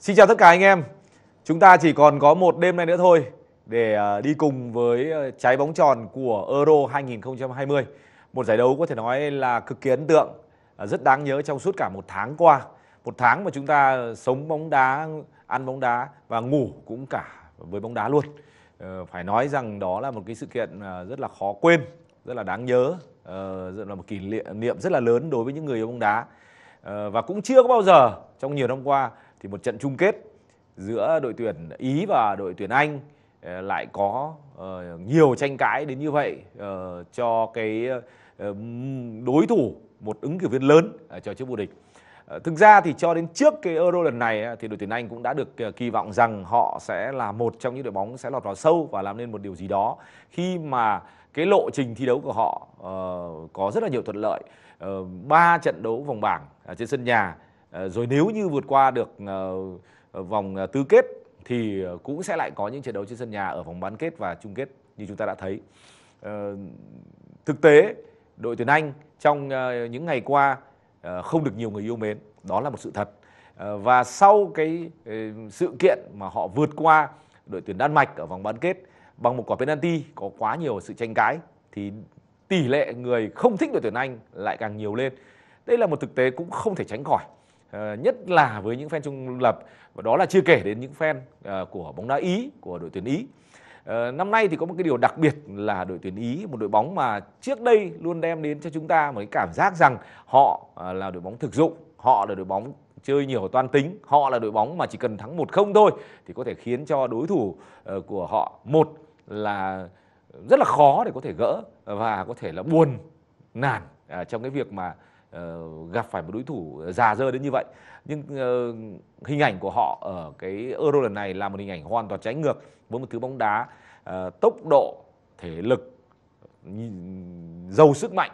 Xin chào tất cả anh em. Chúng ta chỉ còn có một đêm nay nữa thôi để ờ, đi cùng với ờ, trái bóng tròn của Euro 2020. Một giải đấu có thể nói là cực kỳ ấn tượng, ờ, rất đáng nhớ trong suốt cả một tháng qua. Một tháng mà chúng ta sống bóng đá, ăn bóng đá và ngủ cũng cả với bóng đá luôn. Phải nói rằng đó là một cái sự kiện rất là khó quên, rất là đáng nhớ, rất là một kỷ niệm rất là lớn đối với những người yêu bóng đá. Và cũng chưa có bao giờ trong nhiều năm qua thì một trận chung kết giữa đội tuyển Ý và đội tuyển Anh ờ, lại có ờ, nhiều tranh cãi đến như vậy ờ, cho cái đối thủ một ứng cử viên lớn cho chức vô địch. Thực ra thì cho đến trước cái Euro lần này thì đội tuyển Anh cũng đã được kỳ vọng rằng họ sẽ là một trong những đội bóng sẽ lọt vào sâu và làm nên một điều gì đó khi mà cái lộ trình thi đấu của họ có rất là nhiều thuận lợi. ba trận đấu vòng bảng trên sân nhà Ờ, rồi nếu như vượt qua được ờ, ờ, vòng tứ kết thì cũng sẽ lại có những trận đấu trên sân nhà ở vòng bán kết và chung kết như chúng ta đã thấy thực tế đội tuyển Anh trong những ngày qua không được nhiều người yêu mến đó là một sự thật và sau cái sự kiện mà họ vượt qua đội tuyển Đan Mạch ở vòng bán kết bằng một quả penalty có quá nhiều sự tranh cãi thì tỷ lệ người không thích đội tuyển Anh lại càng nhiều lên. Đây là một thực tế cũng không thể tránh khỏi. Ờ, nhất là với những fan trung lập và đó là chưa kể đến những fan ờ, của bóng đá Ý của đội tuyển Ý. Ờ, năm nay thì có một cái điều đặc biệt là đội tuyển Ý, một đội bóng mà trước đây luôn đem đến cho chúng ta một cái cảm giác rằng họ là đội bóng thực dụng, họ là đội bóng chơi nhiều toan tính, họ là đội bóng mà chỉ cần thắng 1-0 thôi thì có thể khiến cho đối thủ của họ một là rất là khó để có thể gỡ và có thể là buồn nản à, trong cái việc mà uh, gặp phải một đối thủ già dơ đến như vậy nhưng uh, hình ảnh của họ ở cái Euro lần này là một hình ảnh hoàn toàn trái ngược với một thứ bóng đá uh, tốc độ thể lực giàu sức mạnh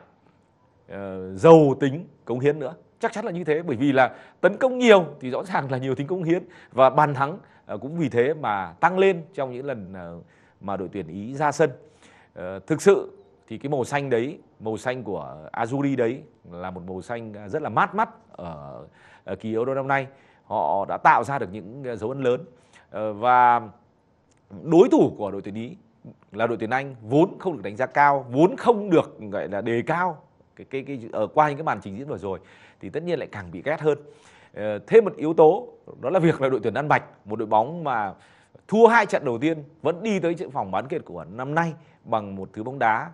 giàu tính cống hiến nữa chắc chắn là như thế bởi vì là tấn công nhiều thì rõ ràng là nhiều tính cống hiến và bàn thắng cũng vì thế mà tăng lên trong những lần mà đội tuyển ý ra sân thực sự thì cái màu xanh đấy màu xanh của Azuri đấy là một màu xanh rất là mát mắt ở kỳ Euro năm nay họ đã tạo ra được những dấu ấn lớn ờ, và đối thủ của đội tuyển Ý là đội tuyển Anh vốn không được đánh giá cao vốn không được gọi là đề cao cái cái cái ở ờ, qua những cái màn trình diễn vừa rồi thì tất nhiên lại càng bị ghét hơn ờ, thêm một yếu tố đó là việc là đội tuyển Đan Mạch một đội bóng mà thua hai trận đầu tiên vẫn đi tới trận vòng bán kết của năm nay bằng một thứ bóng đá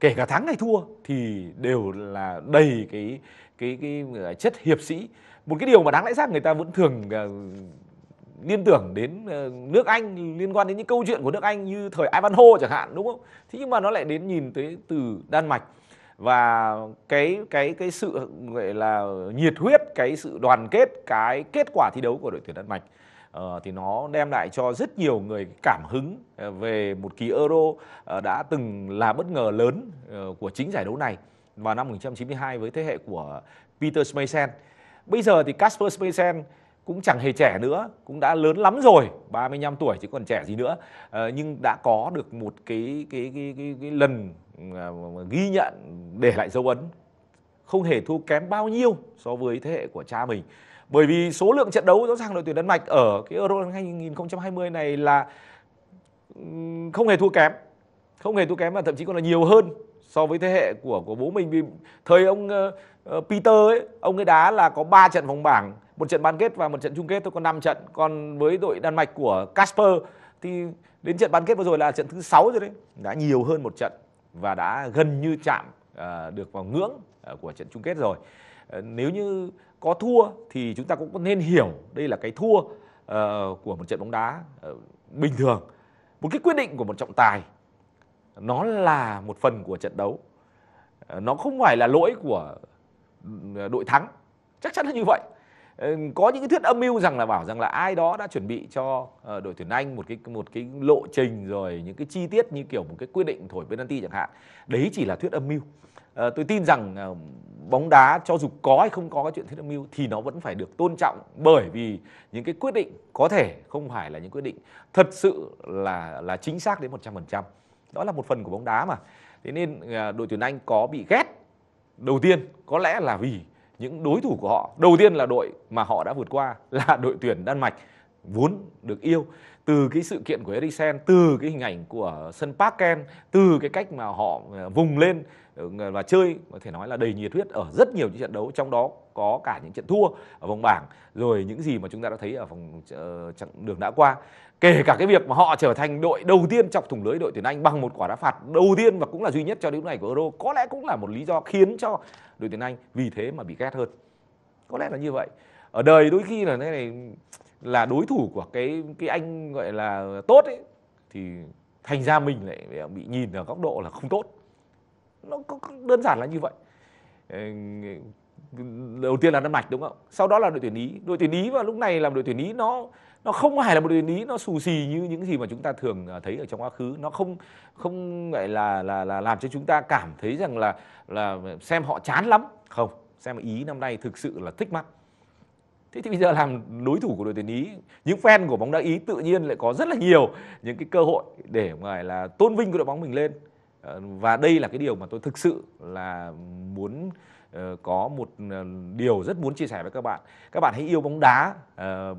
kể cả thắng hay thua thì đều là đầy cái cái cái à, chất hiệp sĩ một cái điều mà đáng lẽ ra người ta vẫn thường à, liên tưởng đến à, nước Anh liên quan đến những câu chuyện của nước Anh như thời Ivan Ivanhoe chẳng hạn đúng không? Thế nhưng mà nó lại đến nhìn tới từ Đan Mạch và cái cái cái sự gọi là nhiệt huyết, cái sự đoàn kết, cái kết quả thi đấu của đội tuyển Đan Mạch Ờ, thì nó đem lại cho rất nhiều người cảm hứng ờ, về một kỳ Euro ờ, đã từng là bất ngờ lớn của chính giải đấu này vào năm 1992 với thế hệ của Peter Schmeichel. Bây giờ thì Casper Schmeichel cũng chẳng hề trẻ nữa, cũng đã lớn lắm rồi, 35 tuổi chứ còn trẻ gì nữa. nhưng đã có được một cái cái cái cái, cái lần ghi nhận để lại dấu ấn không hề thua kém bao nhiêu so với thế hệ của cha mình bởi vì số lượng trận đấu rõ ràng đội tuyển Đan Mạch ở cái Euro 2020 này là không hề thua kém không hề thua kém mà thậm chí còn là nhiều hơn so với thế hệ của của bố mình vì thời ông uh, Peter ấy ông ấy đá là có 3 trận vòng bảng một trận bán kết và một trận chung kết thôi còn 5 trận còn với đội Đan Mạch của Casper thì đến trận bán kết vừa rồi là trận thứ 6 rồi đấy đã nhiều hơn một trận và đã gần như chạm uh, được vào ngưỡng uh, của trận chung kết rồi Ờ, nếu như có thua thì chúng ta cũng nên hiểu đây là cái thua ờ, của một trận bóng đá ờ, bình thường một cái quyết định của một trọng tài nó là một phần của trận đấu nó không phải là lỗi của ừ, đội thắng chắc chắn là như vậy có những cái thuyết âm mưu rằng là bảo rằng là ai đó đã chuẩn bị cho đội tuyển Anh một cái một cái lộ trình rồi những cái chi tiết như kiểu một cái quyết định thổi penalty chẳng hạn đấy chỉ là thuyết âm mưu tôi tin rằng bóng đá cho dù có hay không có cái chuyện thiết âm mưu thì nó vẫn phải được tôn trọng bởi vì những cái quyết định có thể không phải là những quyết định thật sự là là chính xác đến 100%. Đó là một phần của bóng đá mà. Thế nên à, đội tuyển Anh có bị ghét đầu tiên có lẽ là vì những đối thủ của họ. Đầu tiên là đội mà họ đã vượt qua là đội tuyển Đan Mạch vốn được yêu từ cái sự kiện của Eriksen từ cái hình ảnh của sân Parken, từ cái cách mà họ à, vùng lên ờ, và chơi có thể nói là đầy nhiệt huyết ở rất nhiều những trận đấu trong đó có cả những trận thua ở vòng bảng rồi những gì mà chúng ta đã thấy ở vòng ờ, chặng đường đã qua kể cả cái việc mà họ trở thành đội đầu tiên chọc thủng lưới đội tuyển Anh bằng một quả đá phạt đầu tiên và cũng là duy nhất cho đến ngày của Euro có lẽ cũng là một lý do khiến cho đội tuyển Anh vì thế mà bị ghét hơn có lẽ là như vậy ở đời đôi khi là thế này là đối thủ của cái cái anh gọi là tốt ấy thì thành ra mình lại bị nhìn ở góc độ là không tốt nó có đơn giản là như vậy ờ, đầu tiên là Đan Mạch đúng không sau đó là đội tuyển Ý đội tuyển Ý và lúc này làm đội tuyển Ý nó nó không phải là một đội tuyển Ý nó xù xì như những gì mà chúng ta thường à, thấy ở trong quá khứ nó không không gọi là là là làm cho chúng ta cảm thấy rằng là là xem họ chán lắm không xem Ý năm nay thực sự là thích mắt thế thì bây giờ làm đối thủ của đội tuyển ý những fan của bóng đá ý tự nhiên lại có rất là nhiều những cái cơ hội để gọi là tôn vinh của đội bóng mình lên ờ, và đây là cái điều mà tôi thực sự là muốn ờ, có một ờ, điều rất muốn chia sẻ với các bạn các bạn hãy yêu bóng đá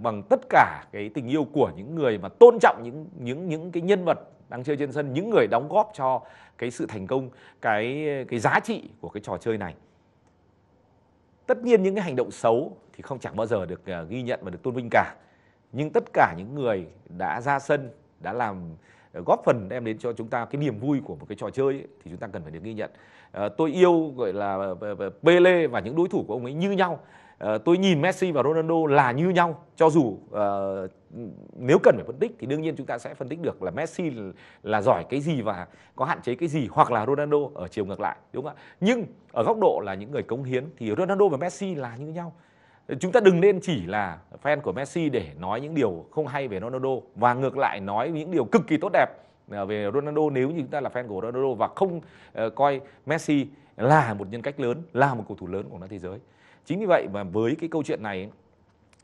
bằng tất cả cái tình yêu của những người mà tôn trọng những những những cái nhân vật đang chơi trên sân những người đóng góp cho cái sự thành công cái cái giá trị của cái trò chơi này tất nhiên những cái hành động xấu thì không chẳng bao giờ được à, ghi nhận và được tôn vinh cả nhưng tất cả những người đã ra sân đã làm à, góp phần đem đến cho chúng ta cái niềm vui của một cái trò chơi ấy, thì chúng ta cần phải được ghi nhận ờ, tôi yêu gọi là ờ, ờ, Pele và những đối thủ của ông ấy như nhau Ờ, tôi nhìn Messi và Ronaldo là như nhau cho dù uh, nếu cần phải phân tích thì đương nhiên chúng ta sẽ phân tích được là Messi là giỏi cái gì và có hạn chế cái gì hoặc là Ronaldo ở chiều ngược lại đúng không ạ nhưng ở góc độ là những người cống hiến thì Ronaldo và Messi là như nhau chúng ta đừng nên chỉ là fan của Messi để nói những điều không hay về Ronaldo và ngược lại nói những điều cực kỳ tốt đẹp ờ, về Ronaldo nếu như chúng ta là fan của Ronaldo và không coi Messi là một nhân cách lớn, là một cầu thủ lớn của bóng đá thế giới chính vì vậy mà với cái câu chuyện này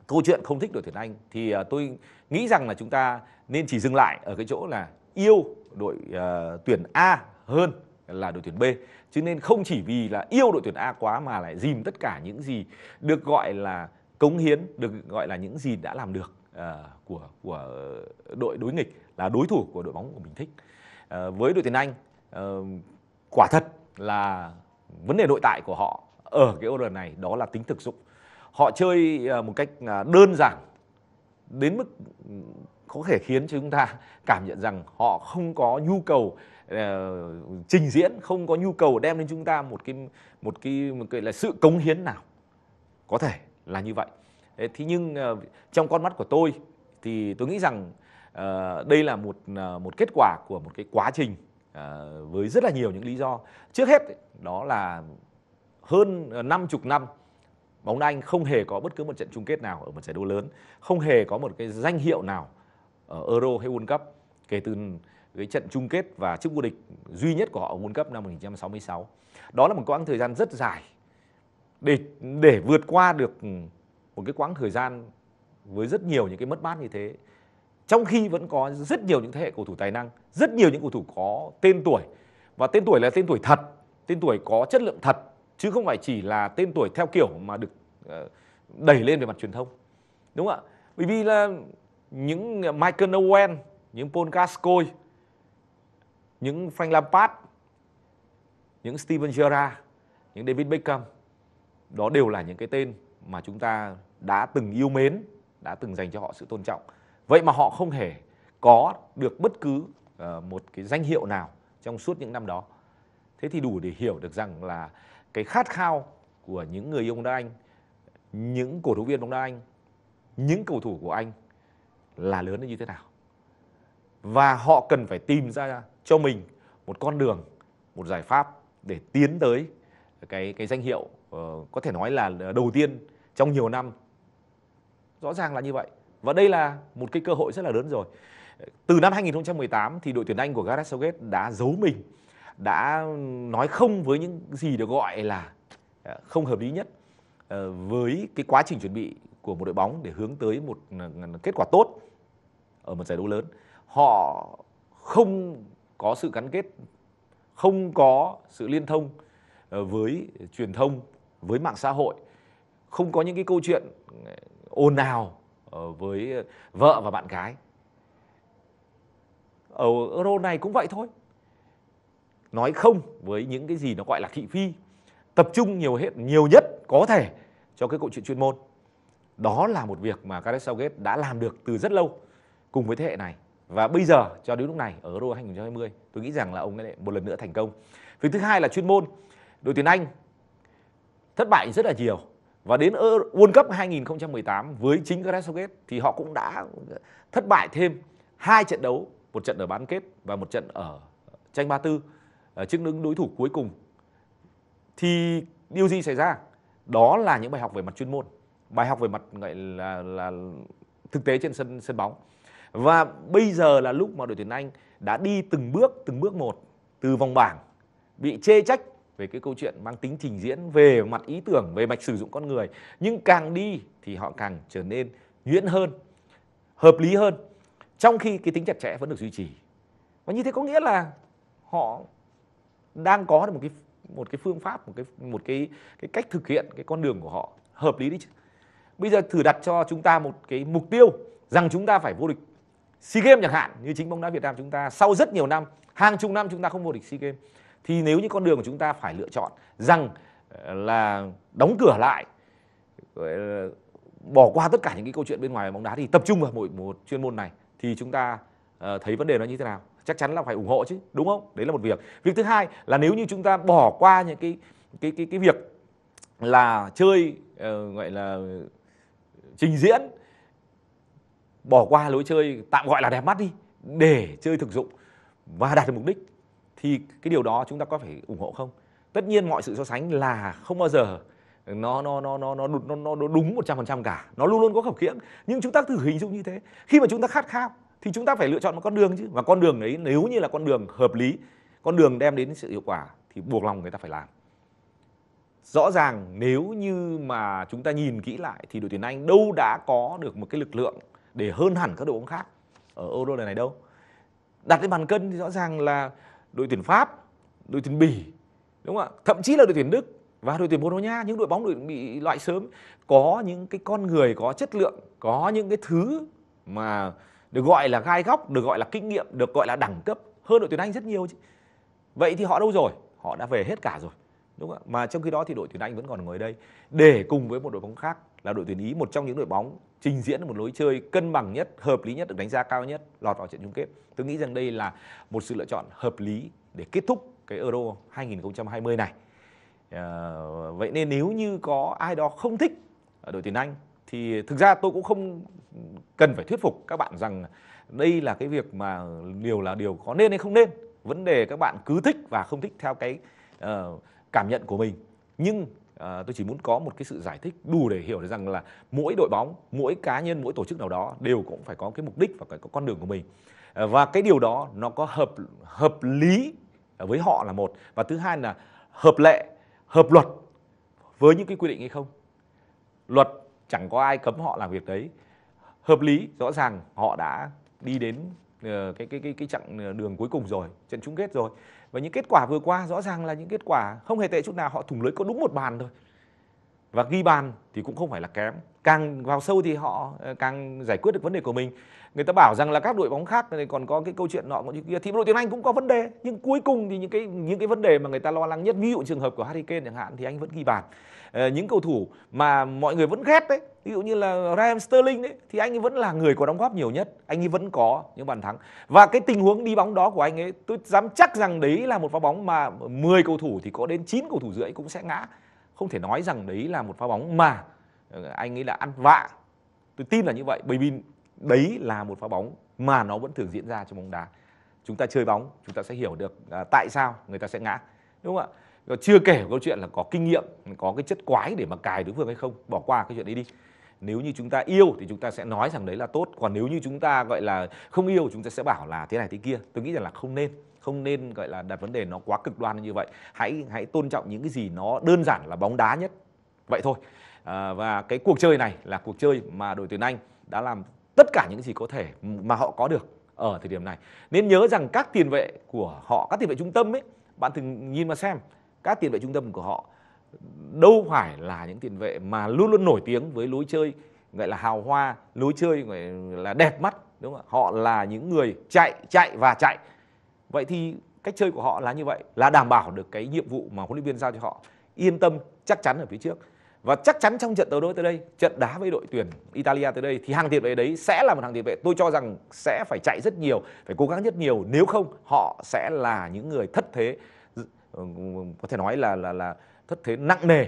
câu chuyện không thích đội tuyển anh thì à, tôi nghĩ rằng là chúng ta nên chỉ dừng lại ở cái chỗ là yêu đội uh, tuyển A hơn là đội tuyển B chứ nên không chỉ vì là yêu đội tuyển A quá mà lại dìm tất cả những gì được gọi là cống hiến được gọi là những gì đã làm được uh, của của đội đối nghịch là đối thủ của đội bóng của mình thích uh, với đội tuyển Anh uh, quả thật là vấn đề nội tại của họ ở ờ, cái order này đó là tính thực dụng họ chơi ờ, một cách à, đơn giản đến mức có thể khiến cho chúng ta cảm nhận rằng họ không có nhu cầu uh, trình diễn không có nhu cầu đem đến chúng ta một cái một cái một cái là sự cống hiến nào có thể là như vậy thế nhưng uh, trong con mắt của tôi thì tôi nghĩ rằng uh, đây là một uh, một kết quả của một cái quá trình uh, với rất là nhiều những lý do trước hết đó là hơn 50 ờ, năm bóng đá Anh không hề có bất cứ một trận chung kết nào ở một giải đấu lớn, không hề có một cái danh hiệu nào ở Euro hay World Cup kể từ cái trận chung kết và chức vô địch duy nhất của họ ở World Cup năm 1966. Đó là một quãng thời gian rất dài để để vượt qua được ừ, một cái quãng thời gian với rất nhiều những cái mất mát như thế. Trong khi vẫn có rất nhiều những thế hệ cầu thủ tài năng, rất nhiều những cầu thủ có tên tuổi và tên tuổi là tên tuổi thật, tên tuổi có chất lượng thật chứ không phải chỉ là tên tuổi theo kiểu mà được ờ, đẩy lên về mặt truyền thông đúng không ạ bởi vì là những Michael Owen những Paul Gascoigne những Frank Lampard những Steven Gerrard những David Beckham đó đều là những cái tên mà chúng ta đã từng yêu mến đã từng dành cho họ sự tôn trọng vậy mà họ không hề có được bất cứ ờ, một cái danh hiệu nào trong suốt những năm đó thế thì đủ để hiểu được rằng là cái khát khao của những người yêu bóng đá Anh, những cổ động viên bóng đá Anh, những cầu thủ của Anh là lớn như thế nào. Và họ cần phải tìm ra cho mình một con đường, một giải pháp để tiến tới cái cái danh hiệu ờ, có thể nói là đầu tiên trong nhiều năm. Rõ ràng là như vậy. Và đây là một cái cơ hội rất là lớn rồi. Từ năm 2018 thì đội tuyển Anh của Gareth Southgate đã giấu mình đã nói không với những gì được gọi là ờ, không hợp lý nhất ờ, với cái quá trình chuẩn bị của một đội bóng để hướng tới một ờ, kết quả tốt ở một giải đấu lớn họ không có sự gắn kết không có sự liên thông với truyền thông với mạng xã hội không có những cái câu chuyện ồn ào với vợ và bạn gái ở euro này cũng vậy thôi nói không với những cái gì nó gọi là thị phi tập trung nhiều hết nhiều nhất có thể cho cái câu chuyện chuyên môn đó là một việc mà Gareth Southgate đã làm được từ rất lâu cùng với thế hệ này và bây giờ cho đến lúc này ở Euro 2020 tôi nghĩ rằng là ông ấy một lần nữa thành công việc thứ hai là chuyên môn đội tuyển Anh thất bại rất là nhiều và đến World Cup 2018 với chính Gareth Southgate thì họ cũng đã thất bại thêm hai trận đấu một trận ở bán kết và một trận ở tranh ba tư. Ờ, trước những đối thủ cuối cùng thì điều gì xảy ra đó là những bài học về mặt chuyên môn bài học về mặt gọi là là thực tế trên sân sân bóng và bây giờ là lúc mà đội tuyển Anh đã đi từng bước từng bước một từ vòng bảng bị chê trách về cái câu chuyện mang tính trình diễn về mặt ý tưởng về mạch sử dụng con người nhưng càng đi thì họ càng trở nên nhuyễn hơn hợp lý hơn trong khi cái tính chặt chẽ vẫn được duy trì và như thế có nghĩa là họ đang có một cái một cái phương pháp một cái một cái cái cách thực hiện cái con đường của họ hợp lý đi chứ bây giờ thử đặt cho chúng ta một cái mục tiêu rằng chúng ta phải vô địch SEA Games chẳng hạn như chính bóng đá Việt Nam chúng ta sau rất nhiều năm hàng chục năm chúng ta không vô địch SEA Games thì nếu như con đường của chúng ta phải lựa chọn rằng ờ, là đóng cửa lại bỏ qua tất cả những cái câu chuyện bên ngoài bóng đá thì tập trung vào mỗi một chuyên môn này thì chúng ta ờ, thấy vấn đề nó như thế nào chắc chắn là phải ủng hộ chứ đúng không đấy là một việc việc thứ hai là nếu như chúng ta bỏ qua những cái cái cái cái việc là chơi uh, gọi là trình diễn bỏ qua lối chơi tạm gọi là đẹp mắt đi để chơi thực dụng và đạt được mục đích thì cái điều đó chúng ta có phải ủng hộ không tất nhiên mọi sự so sánh là không bao giờ nó nó nó nó nó nó, nó đúng 100% cả nó luôn luôn có khập khiễng nhưng chúng ta thử hình dung như thế khi mà chúng ta khát khao thì chúng ta phải lựa chọn một con đường chứ và con đường đấy nếu như là con đường hợp lý con đường đem đến sự hiệu quả thì buộc lòng người ta phải làm rõ ràng nếu như mà chúng ta nhìn kỹ lại thì đội tuyển Anh đâu đã có được một cái lực lượng để hơn hẳn các đội bóng khác ở Euro lần này đâu. Đặt lên bàn cân thì rõ ràng là đội tuyển Pháp, đội tuyển Bỉ, đúng không ạ? Thậm chí là đội tuyển Đức và đội tuyển Bồ Đào Nha những đội bóng đội bị loại sớm có những cái con người có chất lượng, có những cái thứ mà được gọi là gai góc được gọi là kinh nghiệm được gọi là đẳng cấp hơn đội tuyển anh rất nhiều chứ vậy thì họ đâu rồi họ đã về hết cả rồi đúng không mà trong khi đó thì đội tuyển anh vẫn còn ngồi đây để cùng với một đội bóng khác là đội tuyển ý một trong những đội bóng trình diễn một lối chơi cân bằng nhất hợp lý nhất được đánh giá cao nhất lọt vào trận chung kết tôi nghĩ rằng đây là một sự lựa chọn hợp lý để kết thúc cái Euro 2020 này à, vậy nên nếu như có ai đó không thích ở đội tuyển anh thì thực ra tôi cũng không cần phải thuyết phục các bạn rằng đây là cái việc mà điều là điều có nên hay không nên vấn đề các bạn cứ thích và không thích theo cái uh, cảm nhận của mình nhưng uh, tôi chỉ muốn có một cái sự giải thích đủ để hiểu được rằng là mỗi đội bóng mỗi cá nhân mỗi tổ chức nào đó đều cũng phải có cái mục đích và phải có con đường của mình uh, và cái điều đó nó có hợp hợp lý với họ là một và thứ hai là hợp lệ hợp luật với những cái quy định hay không luật chẳng có ai cấm họ làm việc đấy hợp lý rõ ràng họ đã đi đến ờ, cái cái cái cái chặng ờ, đường cuối cùng rồi trận chung kết rồi và những kết quả vừa qua rõ ràng là những kết quả không hề tệ chút nào họ thủng lưới có đúng một bàn thôi và ghi bàn thì cũng không phải là kém càng vào sâu thì họ ờ, càng giải quyết được vấn đề của mình người ta bảo rằng là các đội bóng khác thì còn có cái câu chuyện nọ cũng như kia thì đội tuyển anh cũng có vấn đề nhưng cuối cùng thì những cái những cái vấn đề mà người ta lo lắng nhất ví dụ trường hợp của Harry Kane chẳng hạn thì anh vẫn ghi bàn ờ, những cầu thủ mà mọi người vẫn ghét đấy ví dụ như là Raheem Sterling đấy thì anh ấy vẫn là người có đóng góp nhiều nhất anh ấy vẫn có những bàn thắng và cái tình huống đi bóng đó của anh ấy tôi dám chắc rằng đấy là một pha bóng mà 10 cầu thủ thì có đến 9 cầu thủ rưỡi cũng sẽ ngã không thể nói rằng đấy là một pha bóng mà ờ, anh ấy là ăn vạ tôi tin là như vậy bởi vì đấy là một pha bóng mà nó vẫn thường diễn ra trong bóng đá chúng ta chơi bóng chúng ta sẽ hiểu được à, tại sao người ta sẽ ngã đúng không ạ chưa kể câu chuyện là có kinh nghiệm có cái chất quái để mà cài đối phương hay không bỏ qua cái chuyện đấy đi nếu như chúng ta yêu thì chúng ta sẽ nói rằng đấy là tốt còn nếu như chúng ta gọi là không yêu chúng ta sẽ bảo là thế này thế kia tôi nghĩ rằng là không nên không nên gọi là đặt vấn đề nó quá cực đoan như vậy hãy hãy tôn trọng những cái gì nó đơn giản là bóng đá nhất vậy thôi à, và cái cuộc chơi này là cuộc chơi mà đội tuyển anh đã làm tất cả những gì có thể mà họ có được ở thời điểm này nên nhớ rằng các tiền vệ của họ các tiền vệ trung tâm ấy bạn thường nhìn mà xem các tiền vệ trung tâm của họ đâu phải là những tiền vệ mà luôn luôn nổi tiếng với lối chơi gọi là hào hoa lối chơi gọi là đẹp mắt đúng không ạ họ là những người chạy chạy và chạy vậy thì cách chơi của họ là như vậy là đảm bảo được cái nhiệm vụ mà huấn luyện viên giao cho họ yên tâm chắc chắn ở phía trước và chắc chắn trong trận đấu đối tới đây trận đá với đội tuyển Italia tới đây thì hàng tiền vệ đấy sẽ là một hàng tiền vệ tôi cho rằng sẽ phải chạy rất nhiều phải cố gắng rất nhiều nếu không họ sẽ là những người thất thế ừ, có thể nói là là là thất thế nặng nề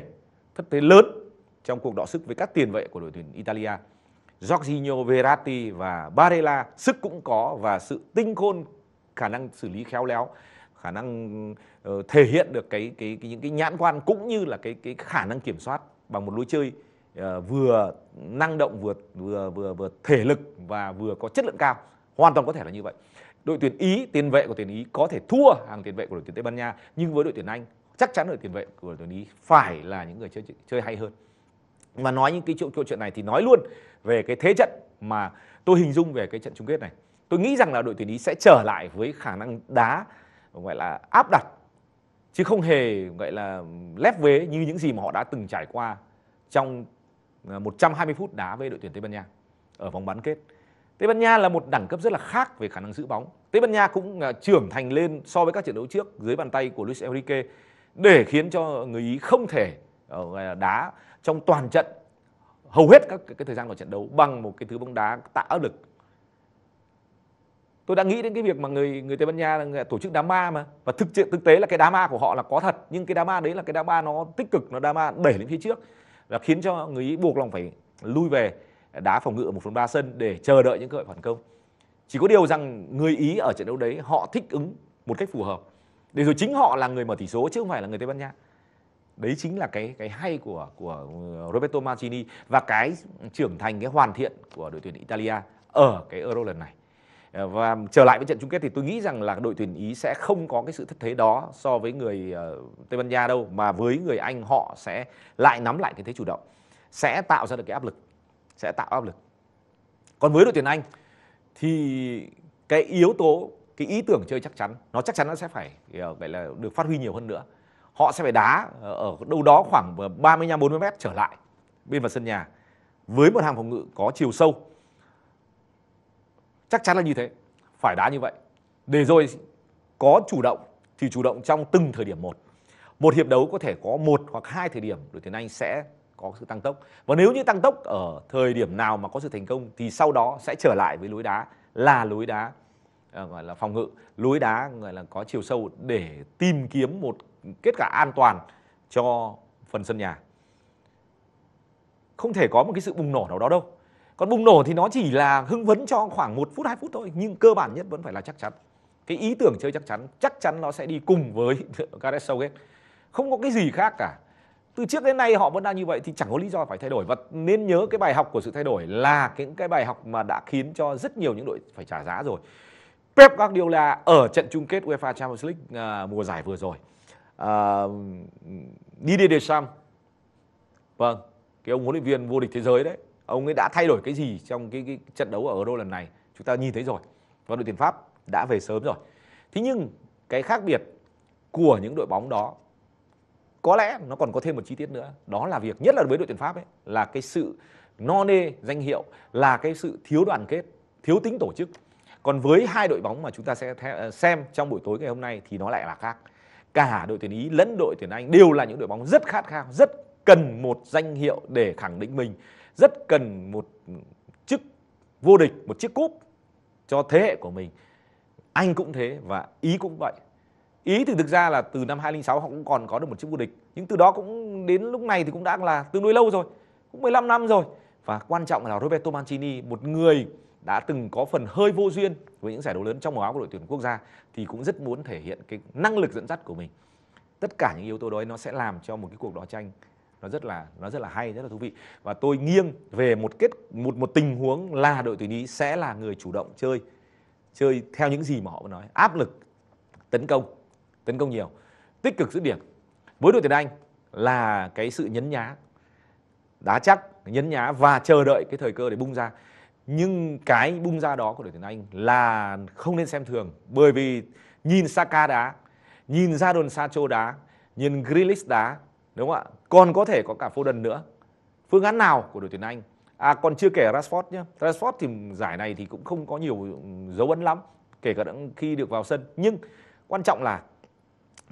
thất thế lớn trong cuộc đọ sức với các tiền vệ của đội tuyển Italia Jorginho, Verratti và Barella sức cũng có và sự tinh khôn khả năng xử lý khéo léo khả năng uh, thể hiện được cái, cái cái những cái nhãn quan cũng như là cái cái khả năng kiểm soát bằng một lối chơi uh, vừa năng động vừa vừa vừa vừa thể lực và vừa có chất lượng cao hoàn toàn có thể là như vậy đội tuyển ý tiền vệ của tuyển ý có thể thua hàng tiền vệ của đội tuyển tây ban nha nhưng với đội tuyển anh chắc chắn đội tiền vệ của đội tuyển ý phải là những người chơi chơi hay hơn mà nói những cái chuyện chuyện này thì nói luôn về cái thế trận mà tôi hình dung về cái trận chung kết này tôi nghĩ rằng là đội tuyển ý sẽ trở lại với khả năng đá gọi là áp đặt chứ không hề gọi là lép vế như những gì mà họ đã từng trải qua trong 120 à, phút đá với đội tuyển Tây Ban Nha ở vòng bán kết. Tây Ban Nha là một đẳng cấp rất là khác về khả năng giữ bóng. Tây Ban Nha cũng à, trưởng thành lên so với các trận đấu trước dưới bàn tay của Luis Enrique để khiến cho người Ý không thể ờ, đá trong toàn trận hầu hết các cái thời gian của trận đấu bằng một cái thứ bóng đá tạo áp lực tôi đã nghĩ đến cái việc mà người người Tây Ban Nha là người tổ chức đám ma mà và thực sự thực tế là cái đám ma của họ là có thật nhưng cái đám ma đấy là cái đám ma nó tích cực nó đám ma đẩy lên phía trước và khiến cho người Ý buộc lòng phải lui về đá phòng ngự ở một phần ba sân để chờ đợi những cơ hội phản công chỉ có điều rằng người Ý ở trận đấu đấy họ thích ứng một cách phù hợp để rồi chính họ là người mở tỷ số chứ không phải là người Tây Ban Nha đấy chính là cái cái hay của của uh, Roberto Mancini và cái trưởng thành cái hoàn thiện của đội tuyển Italia ở cái Euro lần này Ờ, và vâng, trở lại với trận chung kết thì tôi nghĩ rằng là đội tuyển ý sẽ không có cái sự thất thế đó so với người ờ, tây ban nha đâu mà với người anh họ sẽ lại nắm lại cái thế chủ động sẽ tạo ra được cái áp lực sẽ tạo áp lực còn với đội tuyển anh thì cái yếu tố cái ý tưởng chơi chắc chắn nó chắc chắn nó sẽ phải ờ, gọi là được phát huy nhiều hơn nữa họ sẽ phải đá ở đâu đó khoảng 35 40 mét trở lại bên vào sân nhà với một hàng phòng ngự có chiều sâu chắc chắn là như thế phải đá như vậy để rồi có chủ động thì chủ động trong từng thời điểm một một hiệp đấu có thể có một hoặc hai thời điểm đội tuyển anh sẽ có sự tăng tốc và nếu như tăng tốc ở thời điểm nào mà có sự thành công thì sau đó sẽ trở lại với lối đá là lối đá ờ, gọi là phòng ngự lối đá gọi là có chiều sâu để tìm kiếm một kết quả an toàn cho phần sân nhà không thể có một cái sự bùng nổ nào đó đâu còn bùng nổ thì nó chỉ là hưng vấn cho khoảng 1 phút 2 phút thôi nhưng cơ bản nhất vẫn phải là chắc chắn cái ý tưởng chơi chắc chắn chắc chắn nó sẽ đi cùng với Gareth Southgate không có cái gì khác cả từ trước đến nay họ vẫn đang như vậy thì chẳng có lý do phải thay đổi và nên nhớ cái bài học của sự thay đổi là những cái bài học mà đã khiến cho rất nhiều những đội phải trả giá rồi Pep Guardiola ở trận chung kết UEFA Champions League à, mùa giải vừa rồi à, Didier Deschamps vâng cái ông huấn luyện viên vô địch thế giới đấy ông ấy đã thay đổi cái gì trong cái, cái trận đấu ở Euro lần này chúng ta nhìn thấy rồi và đội tuyển Pháp đã về sớm rồi thế nhưng cái khác biệt của những đội bóng đó có lẽ nó còn có thêm một chi tiết nữa đó là việc nhất là với đội tuyển Pháp ấy là cái sự no nê danh hiệu là cái sự thiếu đoàn kết thiếu tính tổ chức còn với hai đội bóng mà chúng ta sẽ ờ, xem trong buổi tối ngày hôm nay thì nó lại là khác cả đội tuyển Ý lẫn đội tuyển Anh đều là những đội bóng rất khát khao rất cần một danh hiệu để khẳng định mình rất cần một chức vô địch một chiếc cúp cho thế hệ của mình anh cũng thế và ý cũng vậy ý thì thực ra là từ năm 2006 họ cũng còn có được một chiếc vô địch nhưng từ đó cũng đến lúc này thì cũng đã là tương đối lâu rồi cũng 15 năm rồi và quan trọng là Roberto Mancini một người đã từng có phần hơi vô duyên với những giải đấu lớn trong màu áo của đội tuyển quốc gia thì cũng rất muốn thể hiện cái năng lực dẫn dắt của mình tất cả những yếu tố đó nó sẽ làm cho một cái cuộc đỏ tranh nó rất là nó rất là hay rất là thú vị và tôi nghiêng về một kết một một tình huống là đội tuyển ý sẽ là người chủ động chơi chơi theo những gì mà họ nói áp lực tấn công tấn công nhiều tích cực dứt điểm với đội tuyển anh là cái sự nhấn nhá đá chắc nhấn nhá và chờ đợi cái thời cơ để bung ra nhưng cái bung ra đó của đội tuyển anh là không nên xem thường bởi vì nhìn Saka đá nhìn Jadon Sancho đá nhìn Grealish đá đúng không ạ còn có thể có cả Foden nữa phương án nào của đội tuyển Anh à còn chưa kể Rashford nhé Rashford thì giải này thì cũng không có nhiều dấu ấn lắm kể cả khi được vào sân nhưng quan trọng là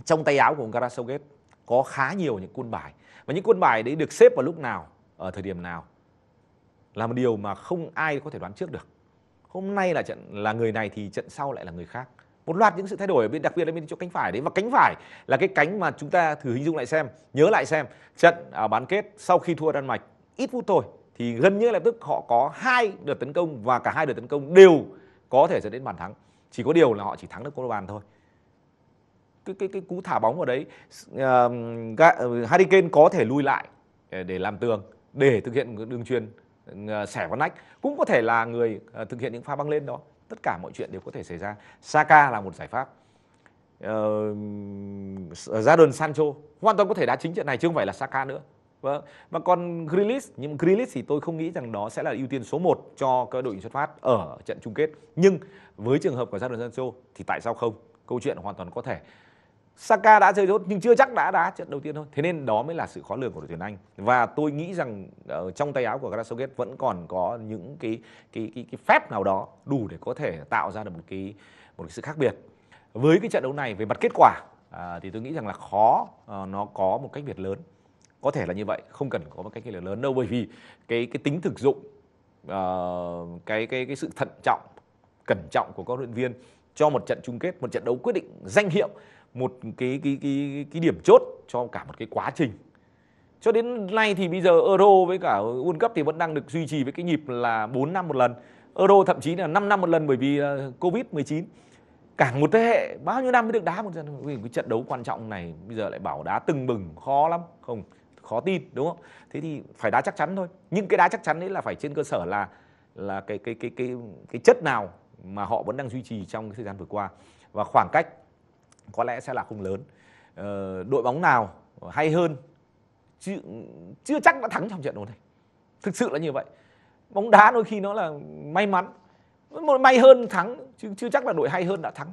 trong tay áo của ông Gareth có khá nhiều những quân bài và những quân bài đấy được xếp vào lúc nào ở thời điểm nào là một điều mà không ai có thể đoán trước được hôm nay là trận là người này thì trận sau lại là người khác một loạt những sự thay đổi ở bên đặc biệt là bên chỗ cánh phải đấy và cánh phải là cái cánh mà chúng ta thử hình dung lại xem nhớ lại xem trận ở à, bán kết sau khi thua đan mạch ít phút thôi thì gần như lập tức họ có hai đợt tấn công và cả hai đợt tấn công đều có thể dẫn đến bàn thắng chỉ có điều là họ chỉ thắng được có bàn thôi cái cái cái cú thả bóng vào đấy uh, Harry Kane có thể lui lại ờ, để làm tường để thực hiện đường truyền sẻ ờ, vào nách cũng có thể là người thực hiện những pha băng lên đó tất cả mọi chuyện đều có thể xảy ra Saka là một giải pháp Ra ờ, Jadon Sancho hoàn toàn có thể đá chính trận này chứ không phải là Saka nữa Vâng. Và còn Grealish, nhưng Grealish thì tôi không nghĩ rằng đó sẽ là ưu tiên số 1 cho các đội hình xuất phát ở trận chung kết. Nhưng với trường hợp của ra Jadon Sancho thì tại sao không? Câu chuyện hoàn toàn có thể. Saka đã chơi tốt nhưng chưa chắc đã đá trận đầu tiên thôi. Thế nên đó mới là sự khó lường của đội tuyển Anh. Và tôi nghĩ rằng ở ờ, trong tay áo của Gareth vẫn còn có những cái cái cái cái phép nào đó đủ để có thể tạo ra được một cái một cái sự khác biệt. Với cái trận đấu này về mặt kết quả à, thì tôi nghĩ rằng là khó à, nó có một cách biệt lớn. Có thể là như vậy, không cần có một cách biệt lớn đâu bởi vì cái cái tính thực dụng uh, cái cái cái sự thận trọng, cẩn trọng của các huấn luyện viên cho một trận chung kết, một trận đấu quyết định danh hiệu một cái cái cái cái điểm chốt cho cả một cái quá trình cho đến nay thì bây giờ euro với cả World Cup thì vẫn đang được duy trì với cái nhịp là 4 năm một lần euro thậm chí là 5 năm một lần bởi vì covid 19 cả một thế hệ bao nhiêu năm mới được đá một trận cái trận đấu quan trọng này bây giờ lại bảo đá từng bừng khó lắm không khó tin đúng không thế thì phải đá chắc chắn thôi nhưng cái đá chắc chắn đấy là phải trên cơ sở là là cái cái cái cái cái chất nào mà họ vẫn đang duy trì trong cái thời gian vừa qua và khoảng cách có lẽ sẽ là không lớn ờ, đội bóng nào hay hơn chưa, chưa chắc đã thắng trong trận đấu này thực sự là như vậy bóng đá đôi khi nó là may mắn may hơn thắng chứ chưa chắc là đội hay hơn đã thắng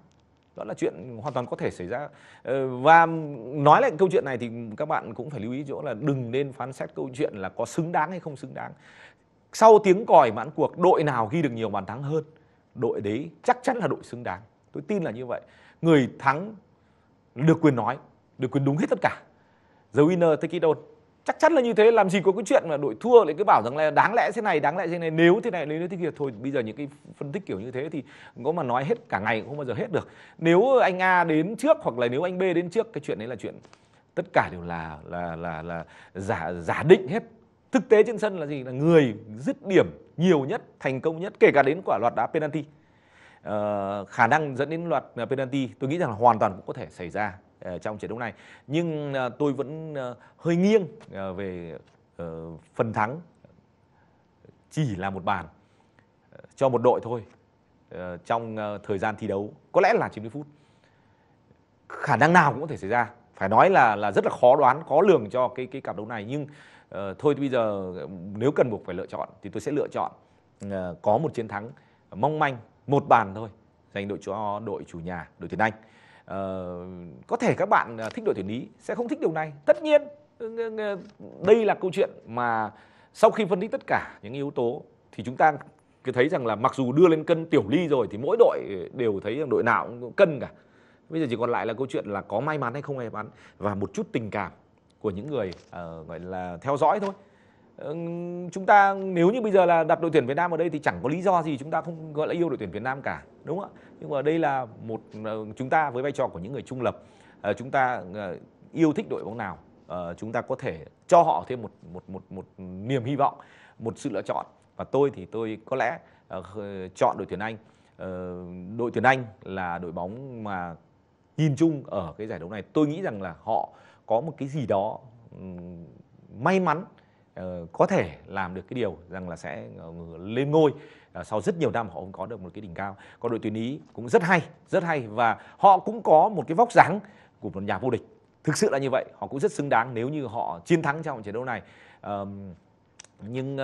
đó là chuyện hoàn toàn có thể xảy ra ờ, và nói lại câu chuyện này thì các bạn cũng phải lưu ý chỗ là đừng nên phán xét câu chuyện là có xứng đáng hay không xứng đáng sau tiếng còi mãn cuộc đội nào ghi được nhiều bàn thắng hơn đội đấy chắc chắn là đội xứng đáng tôi tin là như vậy người thắng được quyền nói được quyền đúng hết tất cả the winner take it all chắc chắn là như thế làm gì có cái chuyện mà đội thua lại cứ bảo rằng là đáng lẽ thế này đáng lẽ thế này nếu thế này nếu thế kia thôi bây giờ những cái phân tích kiểu như thế thì có mà nói hết cả ngày cũng không bao giờ hết được nếu anh A đến trước hoặc là nếu anh B đến trước cái chuyện đấy là chuyện tất cả đều là là là là giả giả định hết thực tế trên sân là gì là người dứt điểm nhiều nhất thành công nhất kể cả đến quả loạt đá penalty uh, khả năng dẫn đến loạt ờ, penalty tôi nghĩ rằng là hoàn toàn cũng có thể xảy ra uh, trong trận đấu này nhưng uh, tôi vẫn uh, hơi nghiêng uh, về uh, phần thắng chỉ là một bàn uh, cho một đội thôi uh, trong uh, thời gian thi đấu có lẽ là 90 phút khả năng nào cũng có thể xảy ra phải nói là là rất là khó đoán khó lường cho cái cái cặp đấu này nhưng uh, thôi bây giờ ừ, nếu cần buộc phải lựa chọn thì tôi sẽ lựa chọn uh, có một chiến thắng mong manh một bàn thôi dành đội cho đội chủ nhà đội tuyển Anh ờ, có thể các bạn ờ, thích đội tuyển Ý sẽ không thích điều này tất nhiên ờ, đây là câu chuyện mà sau khi phân tích tất cả những yếu tố thì chúng ta cứ thấy rằng là mặc dù đưa lên cân tiểu ly rồi thì mỗi đội đều thấy rằng đội nào cũng cân cả bây giờ chỉ còn lại là câu chuyện là có may mắn hay không may mắn và một chút tình cảm của những người uh, gọi là theo dõi thôi chúng ta nếu như bây giờ là đặt đội tuyển Việt Nam ở đây thì chẳng có lý do gì chúng ta không gọi là yêu đội tuyển Việt Nam cả đúng không ạ nhưng mà đây là một ờ, chúng ta với vai trò của những người trung lập ờ, chúng ta ờ, yêu thích đội bóng nào chúng ta có thể cho họ thêm một một một một niềm hy vọng một sự lựa chọn và tôi thì tôi có lẽ chọn đội tuyển Anh đội tuyển Anh là đội bóng mà nhìn chung ở cái giải đấu này tôi nghĩ rằng là họ có một cái gì đó may mắn Ờ, có thể làm được cái điều rằng là sẽ ờ, lên ngôi ờ, sau rất nhiều năm họ cũng có được một cái đỉnh cao còn đội tuyển ý cũng rất hay rất hay và họ cũng có một cái vóc dáng của một nhà vô địch thực sự là như vậy họ cũng rất xứng đáng nếu như họ chiến thắng trong trận đấu này nhưng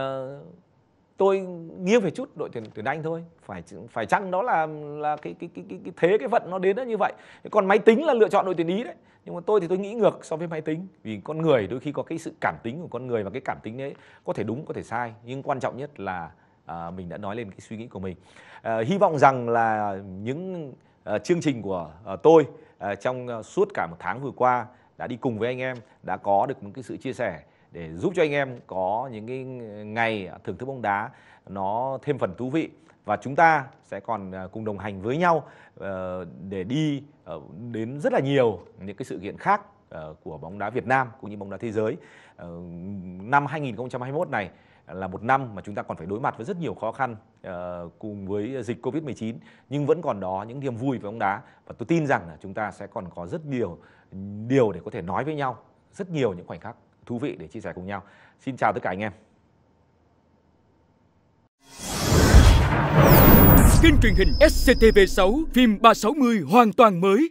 tôi nghiêng về chút đội tuyển tuyển Anh thôi phải phải chăng đó là là cái cái cái cái, cái thế cái vận nó đến nó như vậy còn máy tính là lựa chọn đội tuyển Ý đấy nhưng mà tôi thì tôi nghĩ ngược so với máy tính vì con người đôi khi có cái sự cảm tính của con người và cái cảm tính đấy có thể đúng có thể sai nhưng quan trọng nhất là à, mình đã nói lên cái suy nghĩ của mình à, hy vọng rằng là những à, chương trình của à, tôi à, trong à, suốt cả một tháng vừa qua đã đi cùng với anh em đã có được một cái sự chia sẻ để giúp cho anh em có những cái ngày thưởng thức bóng đá nó thêm phần thú vị và chúng ta sẽ còn à, cùng đồng hành với nhau ờ, để đi ờ, đến rất là nhiều những cái sự kiện khác ờ, của bóng đá Việt Nam cũng như bóng đá thế giới. Năm 2021 này là một năm mà chúng ta còn phải đối mặt với rất nhiều khó khăn cùng với dịch Covid-19 nhưng vẫn còn đó những niềm vui với bóng đá và tôi tin rằng là chúng ta sẽ còn có rất nhiều điều để có thể nói với nhau, rất nhiều những khoảnh khắc thú vị để chia sẻ cùng nhau. Xin chào tất cả anh em. Kênh truyền hình SCTV6 phim 360 hoàn toàn mới